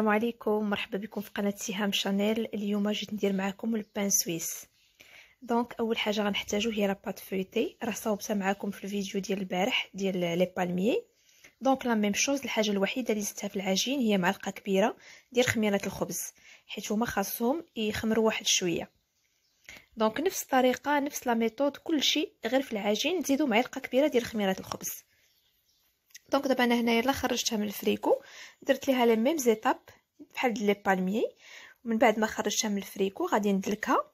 السلام عليكم مرحبا بكم في قناه سهام شانيل اليوم جيت ندير معكم البان سويس دونك اول حاجه غنحتاجو هي لاباط فويتي راه صاوبتها معكم في الفيديو ديال البارح ديال لي بالمي دونك لا ميم شوز الحاجه الوحيده اللي زدتها في العجين هي معلقه كبيره ديال خميره الخبز حيت هما خاصهم يخمروا واحد شويه دونك نفس الطريقه نفس لا ميثود كلشي غير في العجين نزيدو معلقه كبيره ديال خميره الخبز دونك دابا انا هنايا لا خرجتها من الفريكو درت ليها لي ميم زيتاب بحال لي بالمي ومن بعد ما خرجتها من الفريكو غادي ندلكها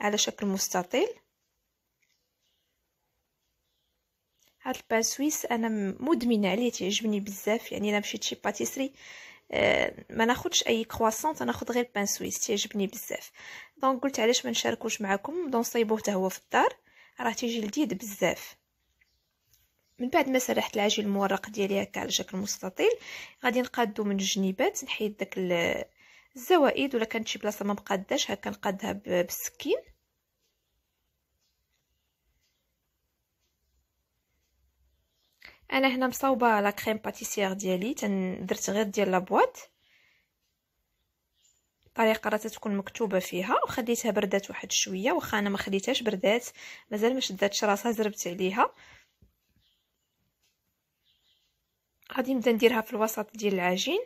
على شكل مستطيل هاد البان سويس انا مدمنه عليه تيعجبني بزاف يعني الا مشيت شي باتيسري آه ما ناخذش اي كرواسون تناخد غير بان سويس تيعجبني بزاف دونك قلت علاش ما نشاركوش معكم دونك صايبوه حتى هو في الدار راه تيجي لذيذ بزاف من بعد ما سرحت العجين المورق ديالي هكا على شكل مستطيل غادي نقادو من الجنيبات نحيد داك الزوائد ولا كانت شي بلاصه ما مقاداش هكا نقادها بالسكين انا هنا مصاوبه لا كريم باتيسير ديالي درت غير ديال لابواط الطريقه راه تتكون مكتوبه فيها وخديتها بردات واحد شويه واخا انا ما خديتهاش بردات مازال ما شداتش راسها زربت عليها غادي نبدا نديرها في الوسط ديال العجين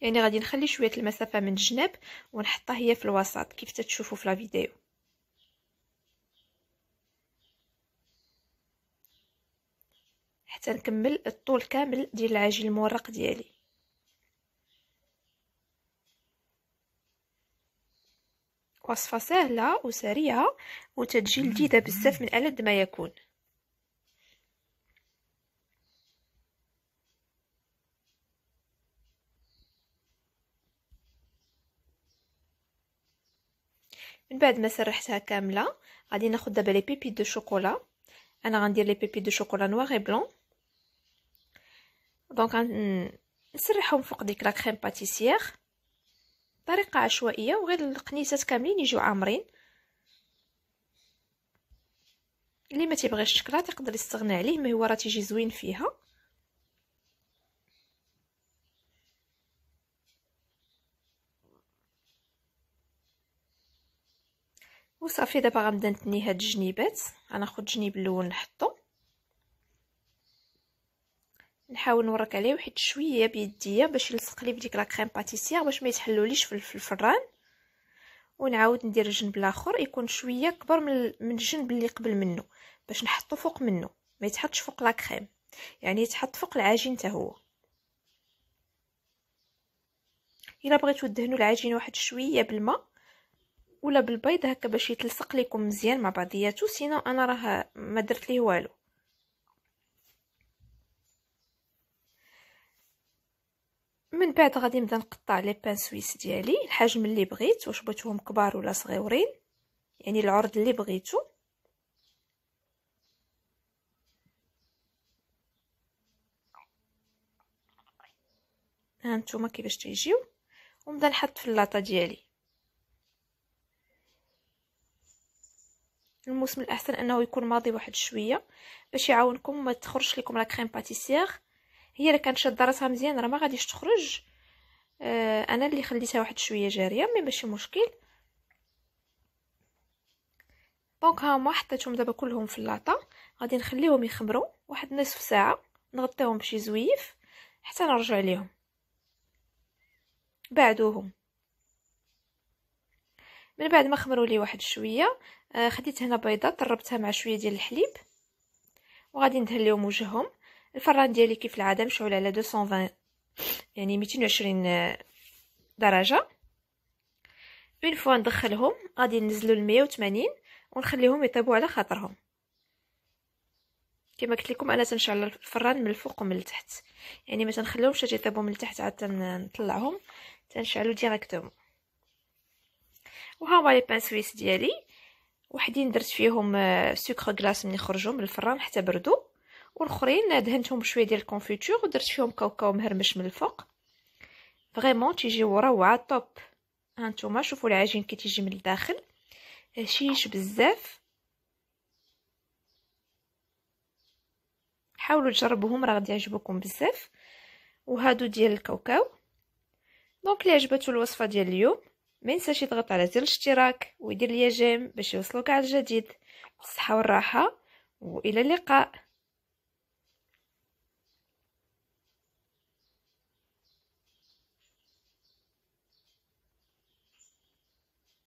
يعني غادي نخلي شويه المسافه من الجناب ونحطها هي في الوسط كيف تتشوفوا في لا فيديو حتى نكمل الطول كامل ديال العجين المورق ديالي وصفه سهله وسريعه وتتجي لذيذه بزاف من ألد ما يكون من بعد ما سرحتها كامله غادي ناخذ دابا لي بيبي دو شوكولا انا غندير لي بيبي دو شوكولا نوار بلون دونك نسرحهم فوق ديك لا كريم باتيسيير طريقه عشوائيه وغير القنيسات كاملين يجيو عامرين اللي ما تيبغيش الشكلاط يقدر يستغنى عليه ما هو راه تيجي زوين فيها وصافي دابا غنبدا نتني هاد الجنيبات غناخد الجنيب الاول نحطو نحاول نورك عليه واحد شويه بيديا باش يلصق لي بديك لا كريم باتيسير باش ما يتحلوليش في الفران ونعاود ندير الجنب الاخر يكون شويه كبر من من الجنب اللي قبل منه باش نحطو فوق منه ما يتحطش فوق لا كريم يعني يتحط فوق العجين حتى هو الا بغيتو تدهنوا العجين واحد شويه بالماء ولا بالبيض هكا باش يتلصق لكم مزيان مع بعضياتو سينو انا راه ما درت ليه والو من بعد غادي نبدا نقطع لي بان سويس ديالي الحجم اللي بغيت واش بغيتهم كبار ولا صغيورين يعني العرض اللي بغيتو ها نتوما كيفاش تيجيو ونبدا نحط في اللاطه ديالي الموسم الاحسن انه يكون ماضي واحد شويه باش يعاونكم ما تخرجش لكم لا كريم باتيسير هي اللي كانت شاده راسها مزيان راه ما غاديش تخرج آه انا اللي خليتها واحد شويه جاريه مي ماشي مشكل دونك هما حطيتهم دابا كلهم في اللاطا غادي نخليهم يخمروا واحد نصف ساعه نغطيهم بشي زويف حتى نرجع ليهم بعدوهم من بعد ما خمروا لي واحد شويه آه خديت هنا بيضه طربتها مع شويه ديال الحليب وغادي ندهن لهم وجههم الفران ديالي كيف العاده مشعول على 220 يعني 220 آه، درجه اون فوا ندخلهم غادي ننزلو ل 180 ونخليهم يطيبوا على خاطرهم كما قلت لكم انا تنشعل الفران من الفوق ومن التحت يعني ما تنخليهمش يطيبوا من التحت عاد تنطلعهم تنشعلو ديريكتومون وها هو لي سويس ديالي وحدين درت فيهم آه، سكر كلاص ملي خرجوا من الفران حتى بردوا والاخرين آه، دهنتهم بشويه ديال الكونفيتور ودرت فيهم كاوكاو مهرمش من الفوق فريمون تيجيو روعه طوب هانتوما شوفوا العجين كي تيجي من الداخل هشيش آه، بزاف حاولوا تجربوهم راه غادي يعجبوكم بزاف وهادو ديال الكاوكاو دونك اللي عجبته الوصفه ديال اليوم ما ينساش يضغط على زر الاشتراك ويدير ليا جيم باش يوصلوك على الجديد بالصحه والراحه والى اللقاء